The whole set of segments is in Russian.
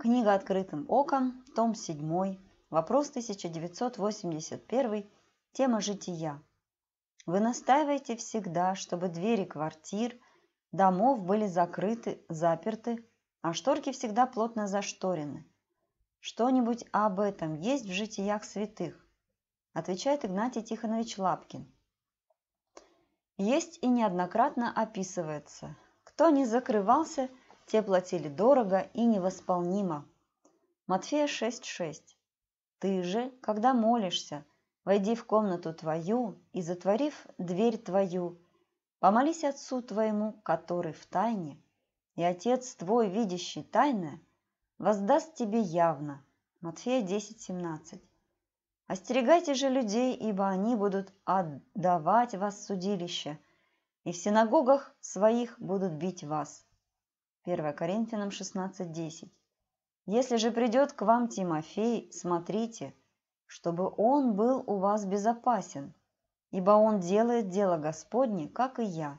Книга «Открытым оком», том 7, вопрос 1981, тема «Жития». Вы настаиваете всегда, чтобы двери квартир, домов были закрыты, заперты, а шторки всегда плотно зашторены. Что-нибудь об этом есть в житиях святых? Отвечает Игнатий Тихонович Лапкин. Есть и неоднократно описывается. Кто не закрывался – те платили дорого и невосполнимо. Матфея 6.6. Ты же, когда молишься, войди в комнату твою и, затворив дверь твою, помолись Отцу твоему, который в тайне, и Отец твой, видящий тайное, воздаст тебе явно. Матфея 10.17. Остерегайте же людей, ибо они будут отдавать вас в судилище, и в синагогах своих будут бить вас – 1 Коринфянам 16.10. «Если же придет к вам Тимофей, смотрите, чтобы он был у вас безопасен, ибо он делает дело Господне, как и я».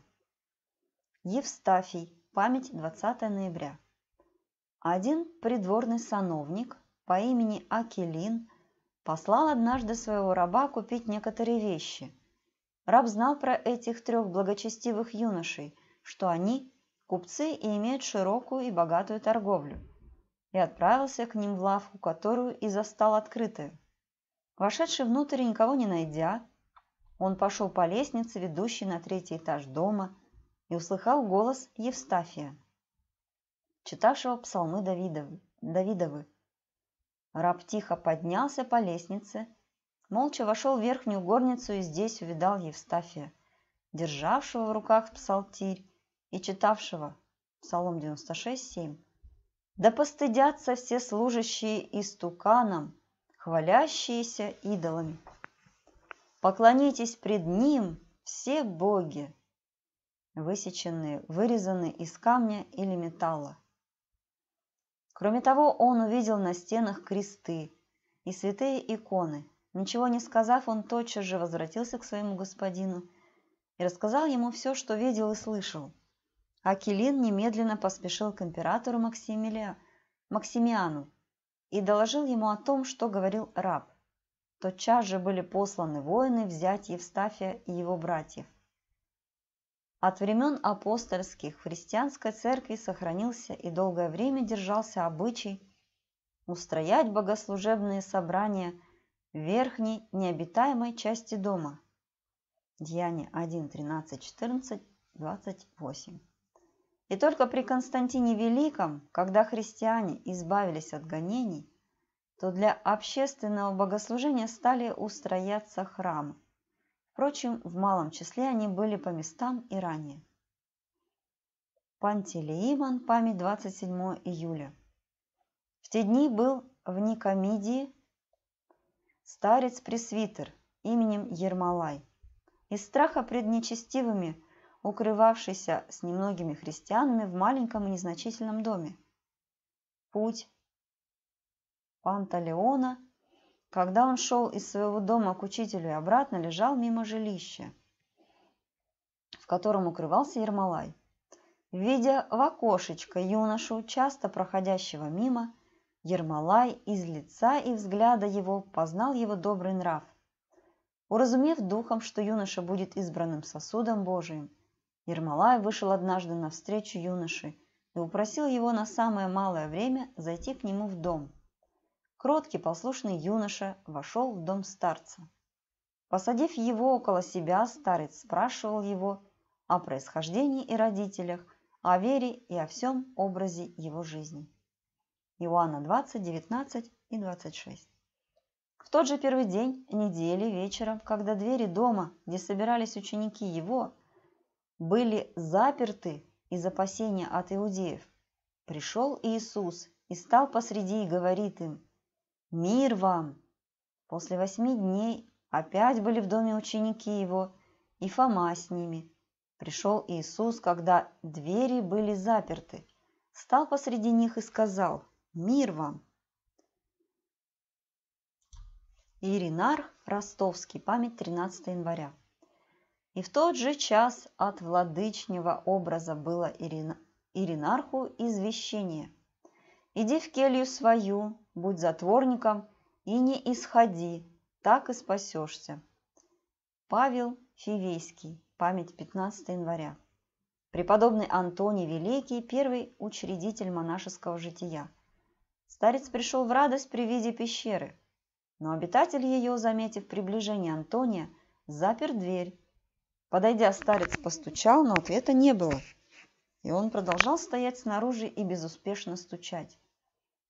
Евстафий, память 20 ноября. Один придворный сановник по имени Акелин послал однажды своего раба купить некоторые вещи. Раб знал про этих трех благочестивых юношей, что они купцы и имеют широкую и богатую торговлю, и отправился к ним в лавку, которую и застал открытую. Вошедший внутрь и никого не найдя, он пошел по лестнице, ведущей на третий этаж дома, и услыхал голос Евстафия, читавшего псалмы Давидовы. Давидовы. Раб тихо поднялся по лестнице, молча вошел в верхнюю горницу и здесь увидал Евстафия, державшего в руках псалтирь и читавшего Псалом 96.7. Да постыдятся все служащие истуканом, хвалящиеся идолами. Поклонитесь пред ним все боги, высеченные, вырезаны из камня или металла. Кроме того, он увидел на стенах кресты и святые иконы. Ничего не сказав, он тотчас же возвратился к своему господину и рассказал ему все, что видел и слышал – Акелин немедленно поспешил к императору Максимиля, Максимиану и доложил ему о том, что говорил раб. Тотчас же были посланы воины взять Евстафия и его братьев. От времен апостольских в христианской церкви сохранился и долгое время держался обычай устроять богослужебные собрания в верхней необитаемой части дома. Деяние 1, 13, 14, 28. И только при Константине Великом, когда христиане избавились от гонений, то для общественного богослужения стали устрояться храмы. Впрочем, в малом числе они были по местам и ранее. Пантелеимон, память 27 июля. В те дни был в Никомидии старец-пресвитер именем Ермолай. Из страха пред нечестивыми – укрывавшийся с немногими христианами в маленьком и незначительном доме. Путь Панталеона, когда он шел из своего дома к учителю и обратно, лежал мимо жилища, в котором укрывался Ермолай. Видя в окошечко юношу, часто проходящего мимо, Ермолай из лица и взгляда его познал его добрый нрав. Уразумев духом, что юноша будет избранным сосудом Божиим, Ермолай вышел однажды навстречу юноше и упросил его на самое малое время зайти к нему в дом. Кроткий послушный юноша вошел в дом старца. Посадив его около себя, старец спрашивал его о происхождении и родителях, о вере и о всем образе его жизни. Иоанна 20, 19 и 26. В тот же первый день недели вечером, когда двери дома, где собирались ученики его, были заперты из опасения от иудеев. Пришел Иисус и стал посреди и говорит им, «Мир вам!» После восьми дней опять были в доме ученики его и Фома с ними. Пришел Иисус, когда двери были заперты, стал посреди них и сказал, «Мир вам!» Иринар Ростовский, память 13 января. И в тот же час от владычнего образа было Иринарху извещение. «Иди в келью свою, будь затворником и не исходи, так и спасешься». Павел Фивейский, память 15 января. Преподобный Антоний Великий, первый учредитель монашеского жития. Старец пришел в радость при виде пещеры, но обитатель ее, заметив приближение Антония, запер дверь Подойдя, старец постучал, но ответа не было. И он продолжал стоять снаружи и безуспешно стучать.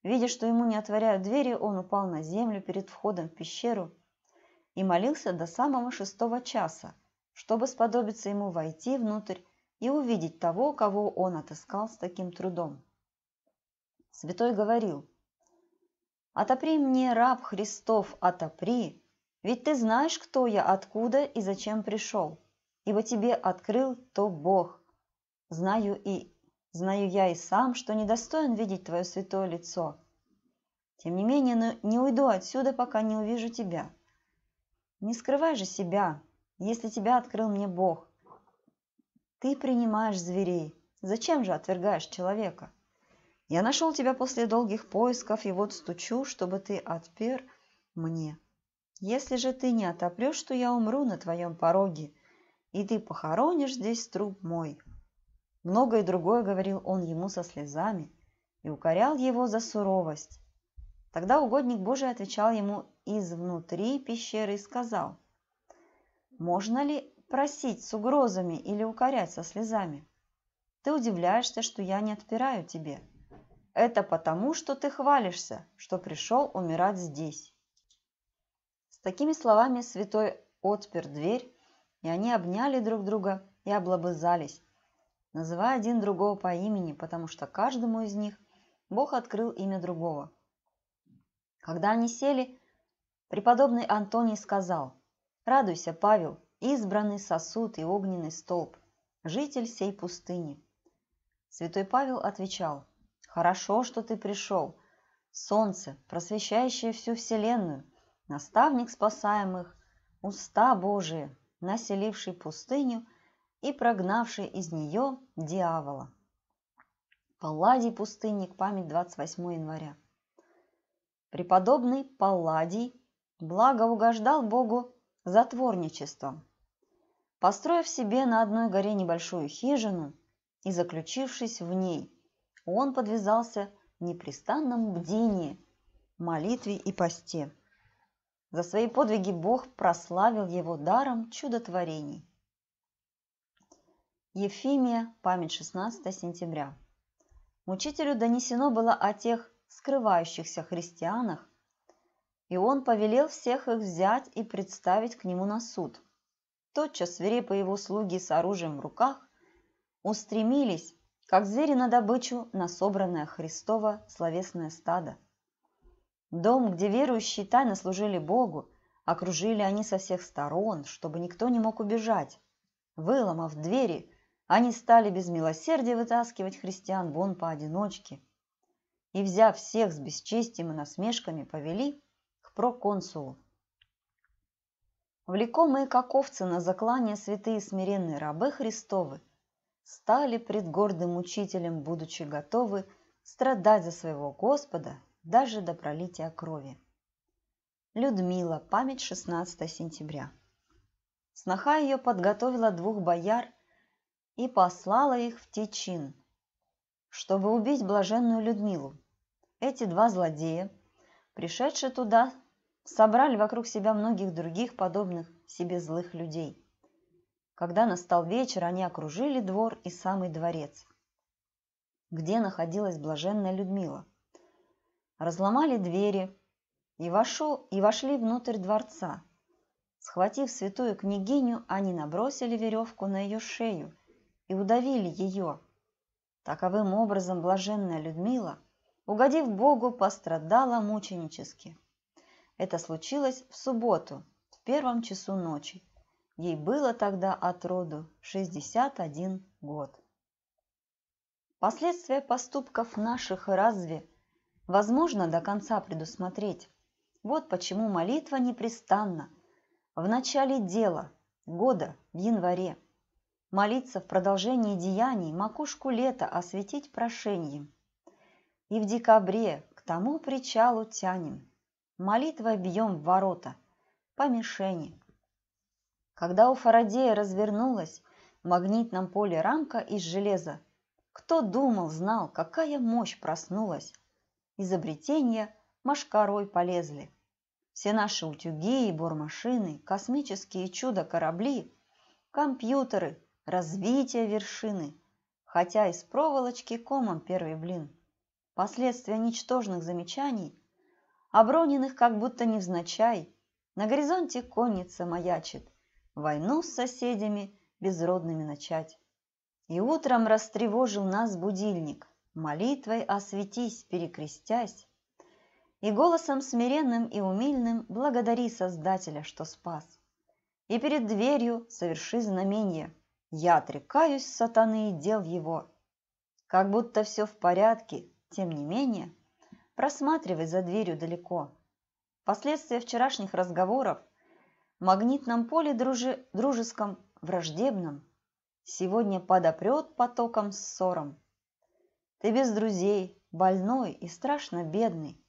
Видя, что ему не отворяют двери, он упал на землю перед входом в пещеру и молился до самого шестого часа, чтобы сподобиться ему войти внутрь и увидеть того, кого он отыскал с таким трудом. Святой говорил, «Отопри мне, раб Христов, отопри, ведь ты знаешь, кто я, откуда и зачем пришел ибо тебе открыл то Бог. Знаю и знаю я и сам, что недостоин видеть твое святое лицо. Тем не менее, не уйду отсюда, пока не увижу тебя. Не скрывай же себя, если тебя открыл мне Бог. Ты принимаешь зверей. Зачем же отвергаешь человека? Я нашел тебя после долгих поисков, и вот стучу, чтобы ты отпер мне. Если же ты не отопрешь, то я умру на твоем пороге, и ты похоронишь здесь труп мой». Многое другое говорил он ему со слезами и укорял его за суровость. Тогда угодник Божий отвечал ему из внутри пещеры и сказал, «Можно ли просить с угрозами или укорять со слезами? Ты удивляешься, что я не отпираю тебе. Это потому, что ты хвалишься, что пришел умирать здесь». С такими словами святой отпер дверь и они обняли друг друга и облобызались, называя один другого по имени, потому что каждому из них Бог открыл имя другого. Когда они сели, преподобный Антоний сказал, «Радуйся, Павел, избранный сосуд и огненный столб, житель сей пустыни». Святой Павел отвечал, «Хорошо, что ты пришел, солнце, просвещающее всю вселенную, наставник спасаемых, уста Божие, населивший пустыню и прогнавший из нее дьявола. Палладий пустынник, память 28 января. Преподобный Палладий благоугождал Богу затворничеством, построив себе на одной горе небольшую хижину и заключившись в ней, он подвязался в непрестанном бдении, молитве и посте. За свои подвиги Бог прославил его даром чудотворений. Ефимия, память 16 сентября. Мучителю донесено было о тех скрывающихся христианах, и он повелел всех их взять и представить к нему на суд. Тотчас свирепые его слуги с оружием в руках устремились, как звери на добычу, на собранное Христово словесное стадо – Дом, где верующие тайно служили Богу, окружили они со всех сторон, чтобы никто не мог убежать. Выломав двери, они стали без милосердия вытаскивать христиан вон поодиночке и, взяв всех с бесчестием и насмешками, повели к проконсулу. Влекомые как овцы на заклание святые смиренные рабы Христовы стали пред гордым учителем, будучи готовы страдать за своего Господа даже до пролития крови. Людмила, память 16 сентября. Сноха ее подготовила двух бояр и послала их в Течин, чтобы убить блаженную Людмилу. Эти два злодея, пришедшие туда, собрали вокруг себя многих других подобных себе злых людей. Когда настал вечер, они окружили двор и самый дворец, где находилась блаженная Людмила разломали двери и, вошел, и вошли внутрь дворца. Схватив святую княгиню, они набросили веревку на ее шею и удавили ее. Таковым образом блаженная Людмила, угодив Богу, пострадала мученически. Это случилось в субботу, в первом часу ночи. Ей было тогда от роду 61 год. Последствия поступков наших разве возможно до конца предусмотреть. Вот почему молитва непрестанна. В начале дела, года, в январе. Молиться в продолжении деяний, макушку лета осветить прошением. И в декабре к тому причалу тянем. Молитвой бьем в ворота, по мишени. Когда у Фарадея развернулась в магнитном поле рамка из железа, кто думал, знал, какая мощь проснулась, изобретения машкарой полезли. Все наши утюги и бормашины, космические чудо-корабли, компьютеры, развитие вершины, хотя из проволочки комом первый блин. Последствия ничтожных замечаний, оброненных как будто невзначай, на горизонте конница маячит, войну с соседями безродными начать. И утром растревожил нас будильник, молитвой осветись, перекрестясь, и голосом смиренным и умильным благодари Создателя, что спас. И перед дверью соверши знамение «Я отрекаюсь сатаны и дел его». Как будто все в порядке, тем не менее, просматривай за дверью далеко. Последствия вчерашних разговоров в магнитном поле дружи, дружеском, враждебном, сегодня подопрет потоком ссором. Ты без друзей, больной и страшно бедный.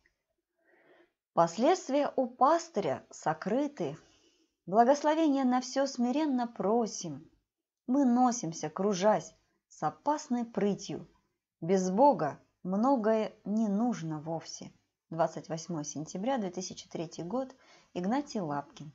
Последствия у пастыря сокрыты. Благословения на все смиренно просим. Мы носимся, кружась, с опасной прытью. Без Бога многое не нужно вовсе. 28 сентября 2003 год. Игнатий Лапкин.